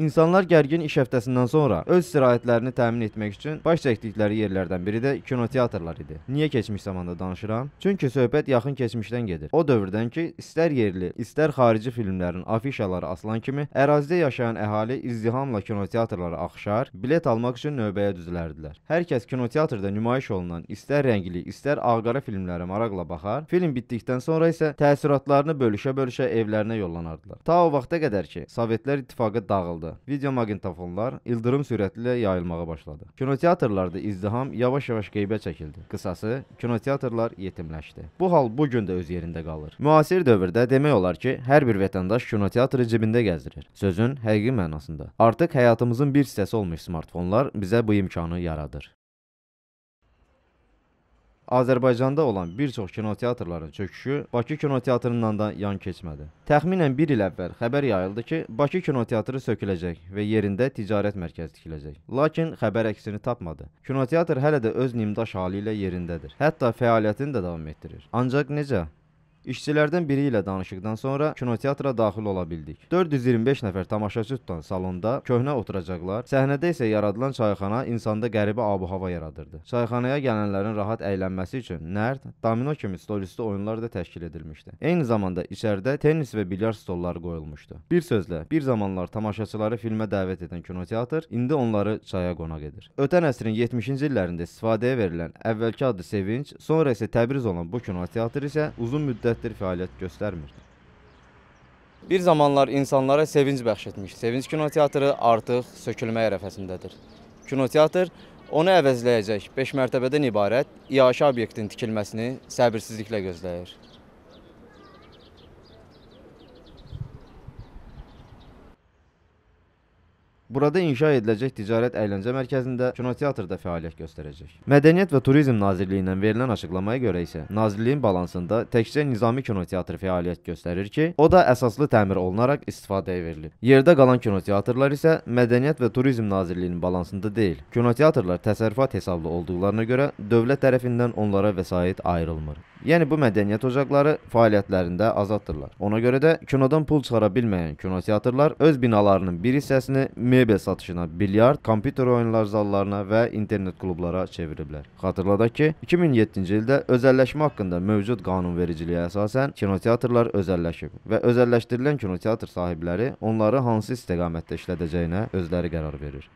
İnsanlar gərgin iş həftəsindən sonra öz istirahətlərini təmin etmək üçün baş çəkdikləri yerlərdən biri də kinoteatrlar idi. Niyə keçmiş zamanda danışıram? Çünki söhbət yaxın keçmişdən gedir. O dövrdən ki, istər yerli, istər xarici filmlərin afişaları asılan kimi ərazidə yaşayan əhali izdihamla kinoteatrlara axışar, bilet almaq üçün növbəyə düzülərdilər. Hər kəs kinoteatrda nümayiş olunan istər rəngli, istər ağqara filmlərə maraqla baxar, film bitdikdən sonra isə təəssüratlarını bölüşə-bölüşə evlərinə yollanardılar. Ta o vaxta qədər ki, Sovetlər İttifaqı dağıldı kinolarda video magnitofonlar ildırım sürətlə yayılmağa başladı. Kinoteatrlarda izdiham yavaş-yavaş qeybə çəkildi. Qısası, kinoteatrlar yetimləşdi. Bu hal bu gün də öz yerində qalır. Müasir dövrdə demək olar ki, hər bir vətəndaş kinoteatrı cibində gəzdirir. Sözün həqiqi mənasında. Artıq həyatımızın bir hissəsi olmuş smartfonlar bizə bu imkanı yaradır. Azərbaycanda olan bir çox kinoteatrların çöküşü Bakı kinoteatrından da yan keçmədi. Təxminən 1 il əvvəl xəbər yayıldı ki, Bakı kinoteatrı söküləcək və yerində ticarət mərkəzi tikiləcək. Lakin xəbər əksini tapmadı. Kinoteatr hələ də öz nimdaş halı ilə yerindədir. Hətta fəaliyyətini də davam etdirir. Ancaq necə? İşçilərdən biri ilə danışıqdan sonra kinoteatra daxil ola bildik. 425 nəfər tamaşaçı tutan salonda köhnə oturacaqlar, səhnədə isə yaradılan çayxana insanda qəribə abu-hava yaradırdı. Çayxanaya gələnlərin rahat əylənməsi üçün nərd, domino kimi stolüstü oyunlar da təşkil edilmişdi. Eyni zamanda içəridə tennis və bilyard stolları qoyulmuşdu. Bir sözlə, bir zamanlar tamaşaçıları filmə dəvət edən kinoteatr indi onları çaya qonaq edir. Ötən əsrin 70-ci illərində istifadəyə verilən əvvəlki adı Sevinç, sonra isə Təbriz olan bu kinoteatr isə uzun müddət müddətdir fəaliyyət göstərmir. Bir zamanlar insanlara sevinc bəxş etmiş. Sevinc kinoteatrı artıq sökülmə ərəfəsindədir. Kinoteatr onu əvəzləyəcək 5 mərtəbədən ibarət iaşə obyektin tikilməsini səbirsizliklə gözləyir. Burada inşa ediləcək ticarət əyləncə mərkəzində kinoteatrda fəaliyyət göstərəcək. Mədəniyyət və Turizm Nazirliyindən verilən açıqlamaya görə isə Nazirliyin balansında təkcə Nizami kinoteatr fəaliyyət göstərir ki, o da əsaslı təmir olunaraq istifadəyə verilib. Yerdə qalan kinoteatrlar isə Mədəniyyət və Turizm Nazirliyinin balansında deyil. Kinoteatrlar təsərrüfat hesablı olduqlarına görə dövlət tərəfindən onlara vəsait ayrılmır. Yəni bu mədəniyyət ocaqları fəaliyyətlərində azaddırlar. Ona görə də kinodan pul çıxara bilməyən kinoteatrlar öz binalarının bir hissəsini mebel satışına, bilyard, kompüter oyunlar zallarına və internet klublara çeviriblər. Xatırladaq ki, 2007-ci ildə özəlləşmə haqqında mövcud qanunvericiliyə əsasən kinoteatrlar özəlləşib və özəlləşdirilən kinoteatr sahibləri onları hansı istiqamətdə işlədəcəyinə özləri qərar verir.